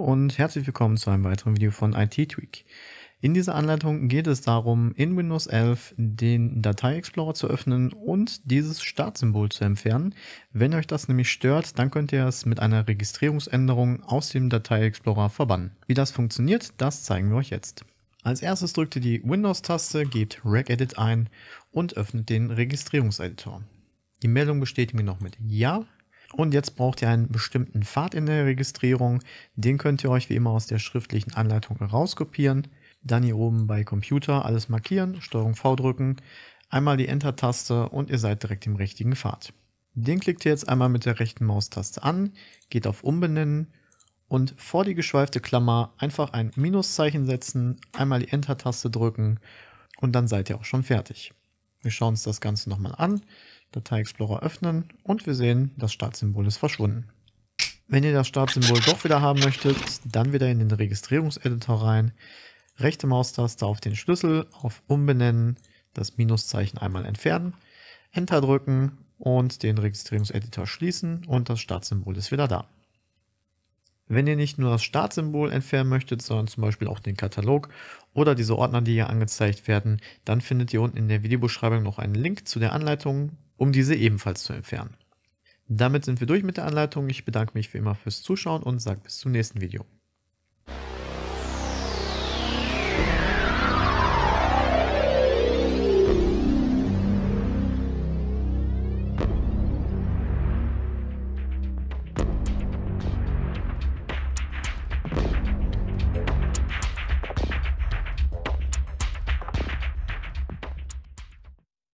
und herzlich willkommen zu einem weiteren Video von IT Tweak. In dieser Anleitung geht es darum, in Windows 11 den Datei-Explorer zu öffnen und dieses Startsymbol zu entfernen. Wenn euch das nämlich stört, dann könnt ihr es mit einer Registrierungsänderung aus dem Datei-Explorer verbannen. Wie das funktioniert, das zeigen wir euch jetzt. Als erstes drückt ihr die Windows-Taste, gebt regedit ein und öffnet den Registrierungseditor. Die Meldung bestätigen wir noch mit Ja und jetzt braucht ihr einen bestimmten Pfad in der Registrierung. Den könnt ihr euch wie immer aus der schriftlichen Anleitung herauskopieren. Dann hier oben bei Computer alles markieren, Steuerung V drücken, einmal die Enter-Taste und ihr seid direkt im richtigen Pfad. Den klickt ihr jetzt einmal mit der rechten Maustaste an, geht auf Umbenennen und vor die geschweifte Klammer einfach ein Minuszeichen setzen, einmal die Enter-Taste drücken und dann seid ihr auch schon fertig. Wir schauen uns das Ganze nochmal an. Datei Explorer öffnen und wir sehen, das Startsymbol ist verschwunden. Wenn ihr das Startsymbol doch wieder haben möchtet, dann wieder in den Registrierungseditor rein, rechte Maustaste auf den Schlüssel, auf Umbenennen, das Minuszeichen einmal entfernen, Enter drücken und den Registrierungseditor schließen und das Startsymbol ist wieder da. Wenn ihr nicht nur das Startsymbol entfernen möchtet, sondern zum Beispiel auch den Katalog oder diese Ordner, die hier angezeigt werden, dann findet ihr unten in der Videobeschreibung noch einen Link zu der Anleitung, um diese ebenfalls zu entfernen. Damit sind wir durch mit der Anleitung. Ich bedanke mich wie immer fürs Zuschauen und sage bis zum nächsten Video.